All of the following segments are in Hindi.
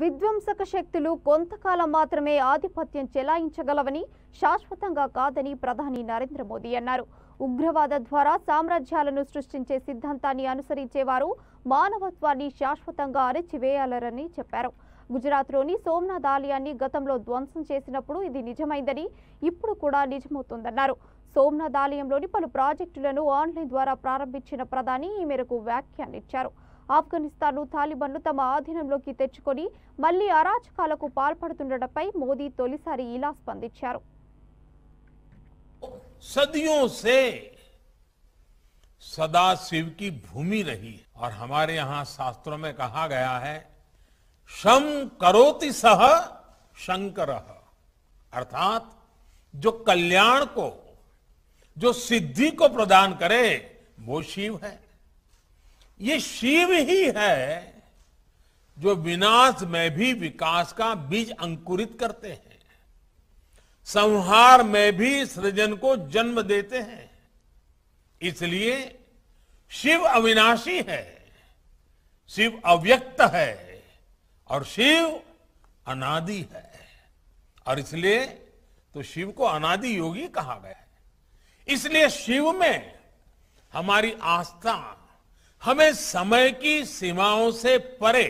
విధ్వంసక శక్తులు కొంతకాలం మాత్రమే ఆధిపత్యం చెలాయించగలవని శాశ్వతంగా కాదని ప్రధాని నరేంద్ర మోదీ అన్నారు ఉగ్రవాద ద్వారా సామ్రాజ్యాలను సృష్టించే సిద్ధాంతాన్ని అనుసరించేవారు మానవత్వాన్ని శాశ్వతంగా అరచివేయాలరని చెప్పారు గుజరాత్లోని సోమనాథ్ ఆలయాన్ని గతంలో ధ్వంసం చేసినప్పుడు ఇది నిజమైందని ఇప్పుడు కూడా నిజమవుతుందన్నారు సోమనాథ్ ఆలయంలోని పలు ప్రాజెక్టులను ఆన్లైన్ ద్వారా ప్రారంభించిన ప్రధాని ఈ మేరకు వ్యాఖ్యానించారు ఆఫ్ఘనిస్తాన్ను తాలిబన్లు తమ आधीन తెచ్చుకొని మళ్లీ అరాచకాలకు పాల్పడుతుండటంపై మోదీ తొలిసారి ఇలా స్పందించారు सदियों से सदा शिव की भूमि रही है और हमारे यहां शास्त्रों में कहा गया है शम करोति सह शंकर अर्थात जो कल्याण को जो सिद्धि को प्रदान करे वो शिव है ये शिव ही है जो विनाश में भी विकास का बीज अंकुरित करते हैं संहार में भी सृजन को जन्म देते हैं इसलिए शिव अविनाशी है शिव अव्यक्त है और शिव अनादि है और इसलिए तो शिव को अनादि योगी कहा गया है इसलिए शिव में हमारी आस्था हमें समय की सीमाओं से परे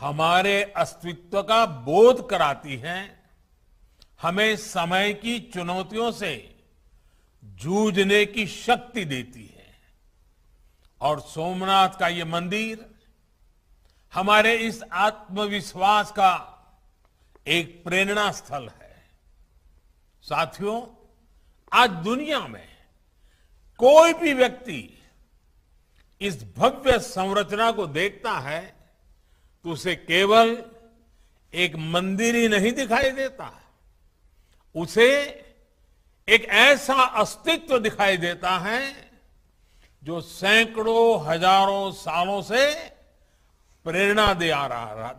हमारे अस्तित्व का बोध कराती है हमें समय की चुनौतियों से जूझने की शक्ति देती है और सोमनाथ का ये मंदिर हमारे इस आत्मविश्वास का एक प्रेरणा स्थल है साथियों आज दुनिया में कोई भी व्यक्ति इस भव्य संरचना को देखता है तो उसे केवल एक मंदिर ही नहीं दिखाई देता उसे एक ऐसा अस्तित्व दिखाई देता है जो सैकड़ों हजारों सालों से प्रेरणा दे आ रहा